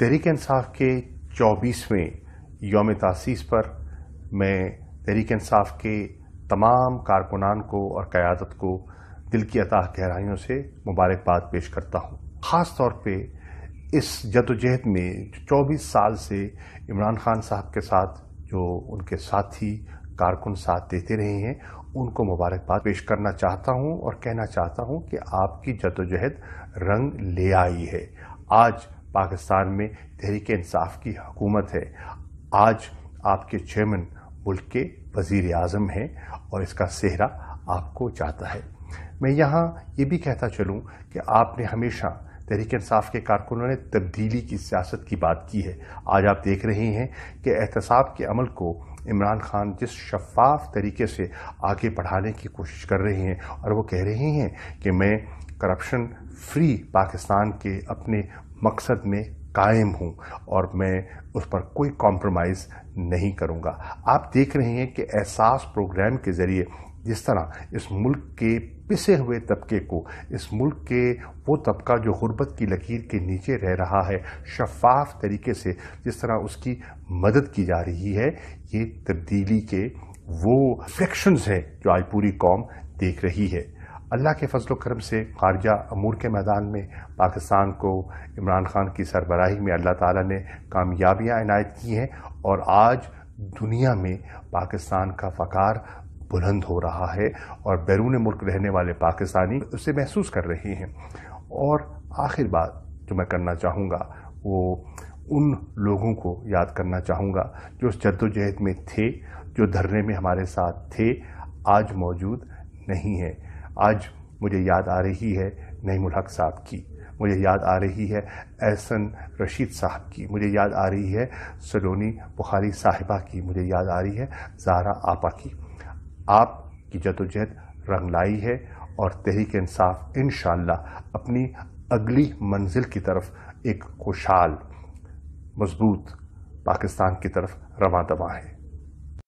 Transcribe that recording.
तहरीक इंसाफ के चौबीसवें योम तसीस पर मैं तहरीक इंसाफ के तमाम कारकुनान को और क़्यादत को दिल की अतः गहराइयों से मुबारकबाद पेश करता हूँ ख़ास तौर पर इस जदोजहद में चौबीस साल से इमरान खान साहब के साथ जो उनके साथी कारकुन साथ देते रहे हैं उनको मुबारकबाद पेश करना चाहता हूँ और कहना चाहता हूँ कि आपकी जदोजहद रंग ले आई है आज पाकिस्तान में तहरीक इंसाफ की हुकूमत है आज आपके चेयरमैन मुल्क के वज़ी अजम हैं और इसका सेहरा आपको जाता है मैं यहाँ ये भी कहता चलूँ कि आपने हमेशा तहरीक इंसाफ के कारकुनों ने तब्दीली की सियासत की बात की है आज आप देख रहे हैं कि एहतसाब के अमल को इमरान खान जिस शफाफ तरीके से आगे बढ़ाने की कोशिश कर रहे हैं और वो कह रहे हैं कि मैं करप्शन फ्री पाकिस्तान के अपने मकसद में कायम हूँ और मैं उस पर कोई कॉम्प्रोमाइज़ नहीं करूँगा आप देख रहे हैं कि एहसास प्रोग्राम के ज़रिए जिस तरह इस मुल्क के पिसे हुए तबके को इस मुल्क के वो तबका जो गुरबत की लकीर के नीचे रह रहा है शफाफ तरीके से जिस तरह उसकी मदद की जा रही है ये तब्दीली के वो फ्रिक्शंस हैं जो आज पूरी कौम देख रही है अल्लाह के फजल करम से खारजा अमूर के मैदान में पाकिस्तान को इमरान खान की सरबराही में अल्लाह ताला ने कामयाबियां इनायत की हैं और आज दुनिया में पाकिस्तान का फ़कार बुलंद हो रहा है और बैरून मुल्क रहने वाले पाकिस्तानी उसे महसूस कर रहे हैं और आखिर बात जो मैं करना चाहूँगा वो उन लोगों को याद करना चाहूँगा जो उस जद्दोजहद में थे जो धरने में हमारे साथ थे आज मौजूद नहीं है आज मुझे याद आ रही है नईमुल हक साहब की मुझे याद आ रही है एहसन रशीद साहब की मुझे याद आ रही है सलोनी बुखारी साहिबा की मुझे याद आ रही है जारा आपा की आपकी जदोजहद रंग लाई है और तहरीक इंसाफ इन अपनी अगली मंजिल की तरफ एक खुशहाल मजबूत पाकिस्तान की तरफ रवा दवा है